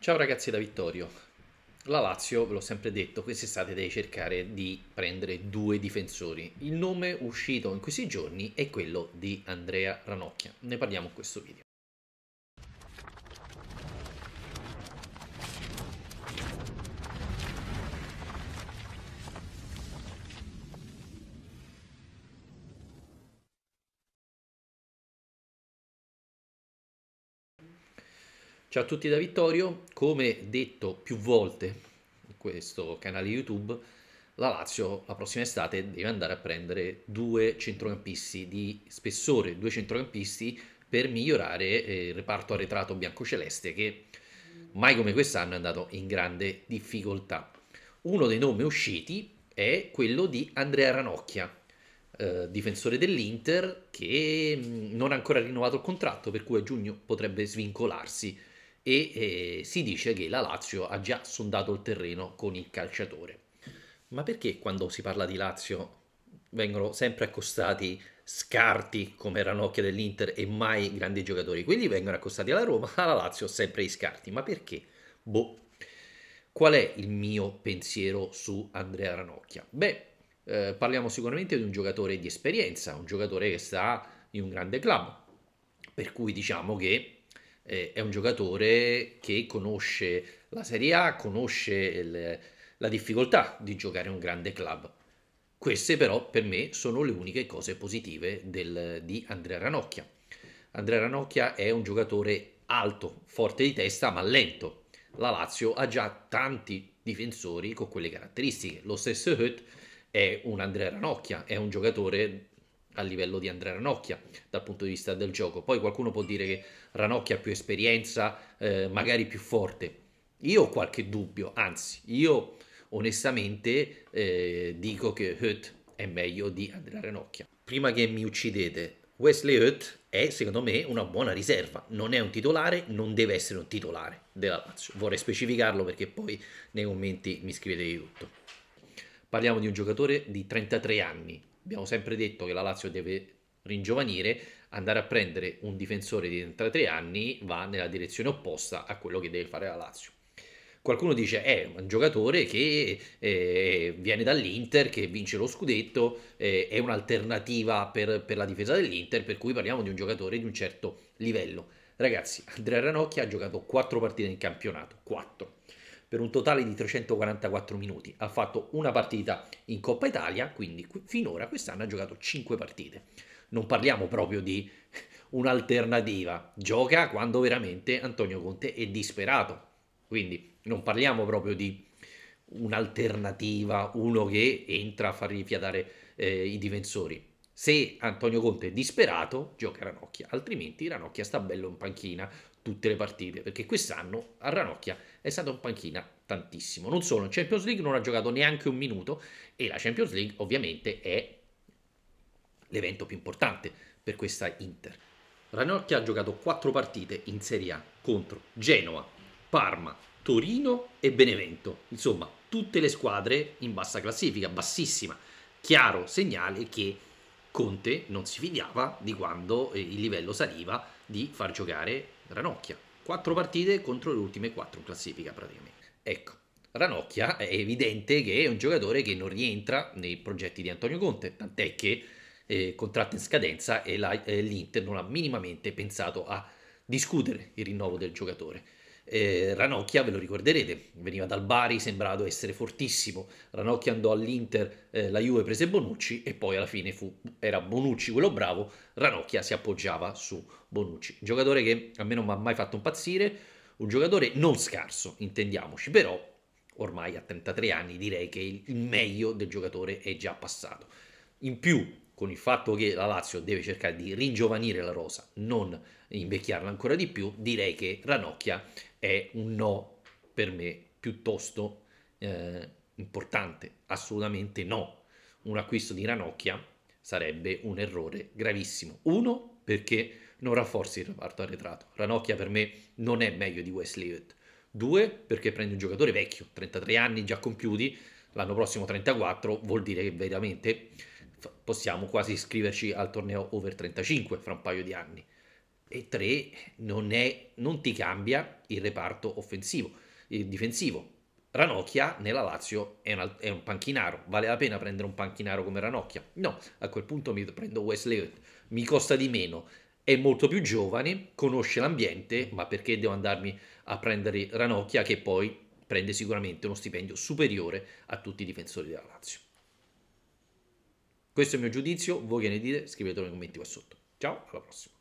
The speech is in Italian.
Ciao ragazzi da Vittorio. La Lazio, ve l'ho sempre detto, quest'estate deve cercare di prendere due difensori. Il nome uscito in questi giorni è quello di Andrea Ranocchia. Ne parliamo in questo video. Ciao a tutti da Vittorio, come detto più volte in questo canale YouTube, la Lazio la prossima estate deve andare a prendere due centrocampisti di spessore, due centrocampisti per migliorare eh, il reparto arretrato biancoceleste che mai come quest'anno è andato in grande difficoltà. Uno dei nomi usciti è quello di Andrea Ranocchia, eh, difensore dell'Inter che mm, non ha ancora rinnovato il contratto, per cui a giugno potrebbe svincolarsi e eh, si dice che la Lazio ha già sondato il terreno con il calciatore. Ma perché quando si parla di Lazio vengono sempre accostati scarti come Ranocchia dell'Inter e mai grandi giocatori? Quelli vengono accostati alla Roma, alla Lazio sempre gli scarti. Ma perché? Boh. Qual è il mio pensiero su Andrea Ranocchia? Beh, eh, parliamo sicuramente di un giocatore di esperienza, un giocatore che sta in un grande club, per cui diciamo che eh, è un giocatore che conosce la Serie A, conosce il, la difficoltà di giocare un grande club. Queste però per me sono le uniche cose positive del, di Andrea Ranocchia. Andrea Ranocchia è un giocatore alto, forte di testa ma lento. La Lazio ha già tanti difensori con quelle caratteristiche. Lo stesso Hutt è un Andrea Ranocchia, è un giocatore a livello di Andrea Ranocchia dal punto di vista del gioco. Poi qualcuno può dire che Ranocchia ha più esperienza, eh, magari più forte. Io ho qualche dubbio, anzi, io onestamente eh, dico che Hutt è meglio di Andrea Ranocchia. Prima che mi uccidete, Wesley Hutt è secondo me una buona riserva, non è un titolare, non deve essere un titolare della Lazio. Vorrei specificarlo perché poi nei commenti mi scrivete di tutto. Parliamo di un giocatore di 33 anni, abbiamo sempre detto che la Lazio deve ringiovanire, andare a prendere un difensore di 33 anni va nella direzione opposta a quello che deve fare la Lazio. Qualcuno dice è eh, un giocatore che eh, viene dall'Inter, che vince lo scudetto, eh, è un'alternativa per, per la difesa dell'Inter, per cui parliamo di un giocatore di un certo livello. Ragazzi, Andrea Ranocchi ha giocato quattro partite in campionato, 4 per un totale di 344 minuti. Ha fatto una partita in Coppa Italia, quindi finora quest'anno ha giocato 5 partite. Non parliamo proprio di un'alternativa, gioca quando veramente Antonio Conte è disperato. Quindi non parliamo proprio di un'alternativa, uno che entra a far rifiatare eh, i difensori. Se Antonio Conte è disperato, gioca Ranocchia, altrimenti Ranocchia sta bello in panchina, tutte le partite, perché quest'anno a Ranocchia è stato in panchina tantissimo. Non solo, in Champions League non ha giocato neanche un minuto e la Champions League ovviamente è l'evento più importante per questa Inter. Ranocchia ha giocato quattro partite in Serie A contro Genoa, Parma, Torino e Benevento. Insomma, tutte le squadre in bassa classifica, bassissima. Chiaro segnale che Conte non si fidava di quando eh, il livello saliva di far giocare Ranocchia. Quattro partite contro le ultime quattro in classifica praticamente. Ecco, Ranocchia è evidente che è un giocatore che non rientra nei progetti di Antonio Conte, tant'è che eh, contratto in scadenza e la, eh, l'Inter non ha minimamente pensato a discutere il rinnovo del giocatore. Eh, Ranocchia, ve lo ricorderete, veniva dal Bari, sembrato essere fortissimo. Ranocchia andò all'Inter, eh, la Juve prese Bonucci e poi alla fine fu, era Bonucci quello bravo, Ranocchia si appoggiava su Bonucci. Un giocatore che a me non mi ha mai fatto impazzire, un giocatore non scarso, intendiamoci, però ormai a 33 anni direi che il meglio del giocatore è già passato. In più, con il fatto che la Lazio deve cercare di ringiovanire la rosa, non invecchiarla ancora di più, direi che Ranocchia è un no per me piuttosto eh, importante, assolutamente no. Un acquisto di Ranocchia sarebbe un errore gravissimo. Uno, perché non rafforzi il reparto arretrato. Ranocchia per me non è meglio di Wes Leavitt. Due, perché prendi un giocatore vecchio, 33 anni già compiuti, l'anno prossimo 34, vuol dire che veramente possiamo quasi iscriverci al torneo over 35 fra un paio di anni e 3 non, è, non ti cambia il reparto offensivo, il difensivo. Ranocchia nella Lazio è un, è un, panchinaro, vale la pena prendere un panchinaro come Ranocchia? No, a quel punto mi prendo Wesley, mi costa di meno, è molto più giovane, conosce l'ambiente, ma perché devo andarmi a prendere Ranocchia che poi prende sicuramente uno stipendio superiore a tutti i difensori della Lazio. Questo è il mio giudizio, voi che ne dite? Scrivetelo nei commenti qua sotto. Ciao, alla prossima.